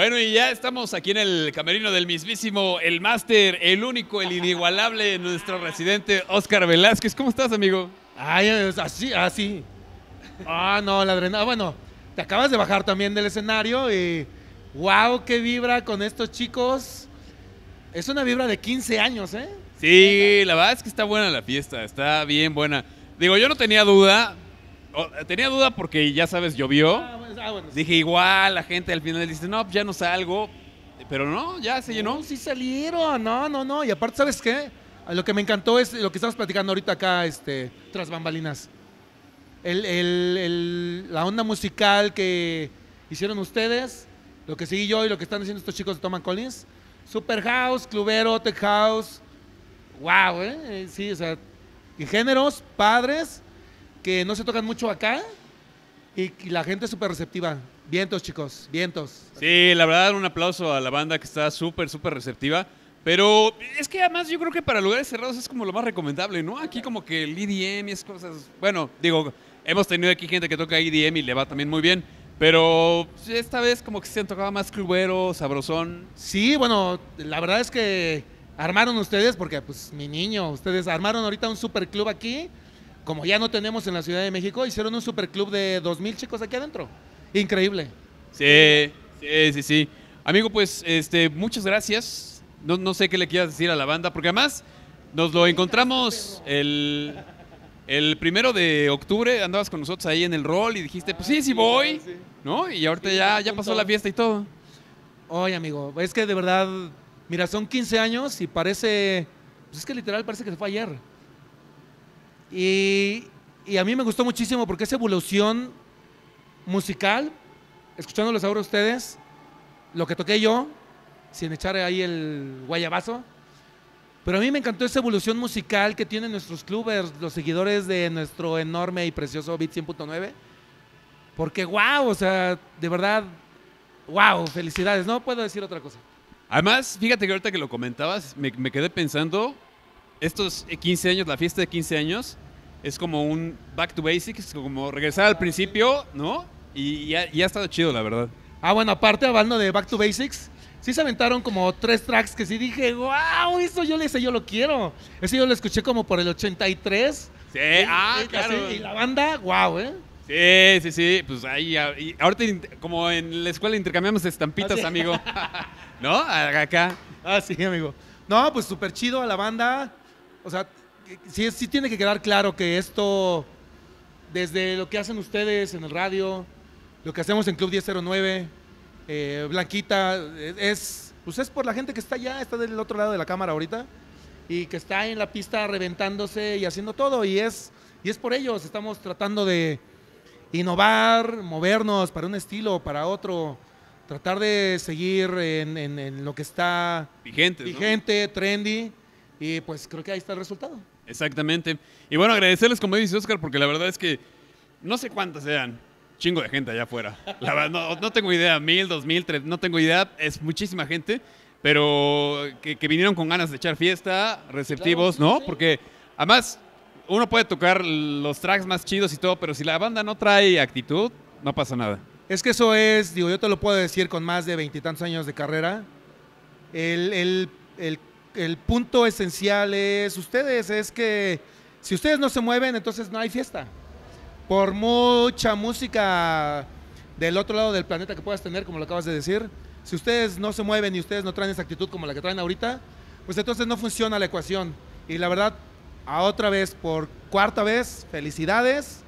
Bueno, y ya estamos aquí en el camerino del mismísimo, el máster, el único, el inigualable, nuestro residente Oscar Velázquez. ¿Cómo estás, amigo? Ay, así, así. Ah, no, la adrenalina. Ah, bueno, te acabas de bajar también del escenario y wow, qué vibra con estos chicos. Es una vibra de 15 años, ¿eh? Sí, la verdad es que está buena la fiesta, está bien buena. Digo, yo no tenía duda. Tenía duda porque ya sabes, llovió. Ah, Ah, Dije, igual, la gente al final dice, no, pues ya no salgo. Pero no, ya se llenó. Sí salieron, no, no, no. Y aparte, ¿sabes qué? Lo que me encantó es lo que estamos platicando ahorita acá, este, tras bambalinas. la onda musical que hicieron ustedes, lo que seguí yo y lo que están haciendo estos chicos de Toman Collins. Super House, Clubero, Tech House. ¡Wow! ¿eh? Sí, o sea, y géneros padres que no se tocan mucho acá y, la gente súper receptiva. Vientos, chicos, vientos. Sí, la verdad, un aplauso a la banda que está súper, súper receptiva. Pero es que además yo creo que para lugares cerrados es como lo más recomendable, ¿no? Aquí como que el EDM y es cosas... Bueno, digo, hemos tenido aquí gente que toca EDM y le va también muy bien. Pero esta vez como que se han tocado más clubero, sabrosón. Sí, bueno, la verdad es que armaron ustedes, porque pues mi niño, ustedes armaron ahorita un super club aquí como ya no tenemos en la Ciudad de México, hicieron un superclub de 2.000 chicos aquí adentro. Increíble. Sí, sí, sí, sí. Amigo, pues este, muchas gracias. No, sé qué le quieras decir a la banda, porque además nos lo encontramos el, el primero de octubre. Andabas con nosotros ahí en el rol y dijiste, pues sí, sí voy. Ah, ¿No? Y ahorita ya, ya pasó la fiesta y todo. Oye, amigo, es que de verdad, mira, son 15 años y parece, pues es que literal parece que fue ayer. Y, y a mí me gustó muchísimo porque esa evolución musical, escuchándolos ahora ustedes, lo que toqué yo, sin echar ahí el guayabazo, pero a mí me encantó esa evolución musical que tienen nuestros clubes, los seguidores de nuestro enorme y precioso Beat 100.9. Porque wow, o sea, de verdad, wow, felicidades, no puedo decir otra cosa. Además, fíjate que ahorita que lo comentabas, me, me quedé pensando estos 15 eh, años, la fiesta de 15 años, es como un back to basics, como regresar al principio, ¿no? Y, ya ha, estado chido, la verdad. Ah, bueno, aparte, hablando de back to basics, sí se aventaron como tres tracks que sí dije, wow, eso yo le sé, yo lo quiero. Ese yo lo escuché como por el 83. Sí, ah, claro. y la banda, wow, ¿eh? Sí, sí, sí, pues ahí, ahorita como en la escuela intercambiamos estampitas, ah, amigo. ¿No? Acá. Ah, sí, amigo. No, pues súper chido a la banda. O sea, sí, sí tiene que quedar claro que esto, desde lo que hacen ustedes en el radio, lo que hacemos en Club 1009, eh, Blanquita, es, pues es por la gente que está allá, está del otro lado de la cámara ahorita, y que está en la pista reventándose y haciendo todo, y es, y es por ellos, estamos tratando de innovar, movernos para un estilo, para otro, tratar de seguir en, lo que está vigente, vigente trendy, y pues creo que ahí está el resultado. Exactamente. Y bueno, agradecerles, como dice Oscar, porque la verdad es que no sé cuántas sean. Chingo de gente allá afuera. La no, no tengo idea. Mil, dos mil, tres, no tengo idea. Es muchísima gente. Pero que, vinieron con ganas de echar fiesta, receptivos, ¿no? Porque además uno puede tocar los tracks más chidos y todo, pero si la banda no trae actitud, no pasa nada. Es que eso es, digo, yo te lo puedo decir con más de veintitantos años de carrera. El, el, el el punto esencial es ustedes, es que si ustedes no se mueven, entonces no hay fiesta. Por mucha música del otro lado del planeta que puedas tener, como lo acabas de decir, si ustedes no se mueven y ustedes no traen esa actitud como la que traen ahorita, pues entonces no funciona la ecuación. Y la verdad, a otra vez, por cuarta vez, felicidades.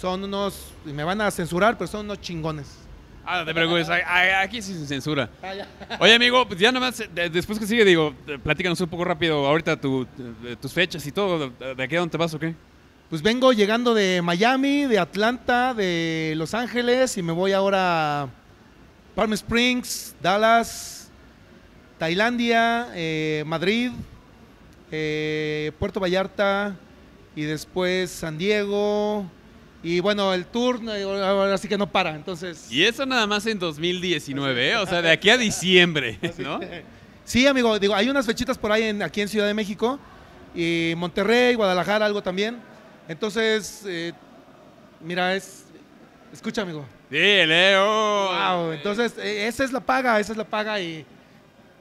Son unos, me van a censurar, pero son unos chingones. Ah, no te preocupes, aquí sí sin censura. Ah, Oye, amigo, pues ya nomás, eh, después que sigue, digo, eh, platícanos un poco rápido ahorita tu, eh, tus fechas y todo, ¿de aquí a dónde te vas o qué? Pues vengo llegando de Miami, de Atlanta, de Los Ángeles y me voy ahora a Palm Springs, Dallas, Tailandia, Madrid, Puerto Vallarta y después San Diego, y bueno, el tour, eh, ahora sí que no para, entonces... Y eso nada más en 2019, ¿eh? o sea, de aquí a diciembre, ¿no? Sí, amigo, digo, hay unas fechitas por ahí en, aquí en Ciudad de México, y Monterrey, Guadalajara, algo también. Entonces, eh, mira, es... Escucha, amigo. Sí, Leo. Wow, entonces, esa es la paga, esa es la paga y...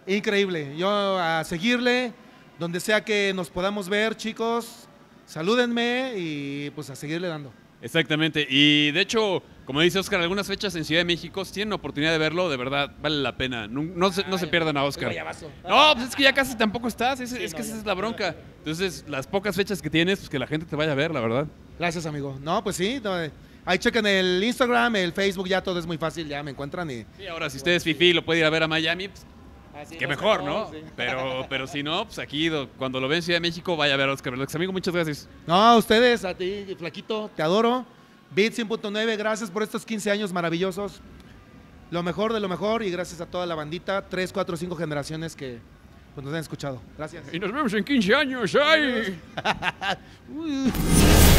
Increíble. Yo a seguirle, donde sea que nos podamos ver, chicos, salúdenme y pues a seguirle dando. Exactamente, y de hecho, como dice Oscar, algunas fechas en Ciudad de México, si tienen oportunidad de verlo, de verdad, vale la pena. No, se, pierdan a Oscar. No, pues es que ya casi tampoco estás, es, que esa es la bronca. Entonces, las pocas fechas que tienes, pues que la gente te vaya a ver, la verdad. Gracias, amigo. No, pues sí, eh, ahí chequen el Instagram, el Facebook, ya todo es muy fácil, ya me encuentran y... ahora si usted es fifi lo puede ir a ver a Miami, pues, que mejor, ¿no? Pero, pero si no, pues aquí, cuando lo ven Ciudad de México, vaya a ver a Oscar Velázquez. Amigo, muchas gracias. No, a ustedes, a ti, Flaquito, te adoro. Bit 100.9, gracias por estos 15 años maravillosos. Lo mejor de lo mejor y gracias a toda la bandita, 3, 4, 5 generaciones que pues, nos han escuchado. Gracias. Y nos vemos en 15 años. ¡Ay!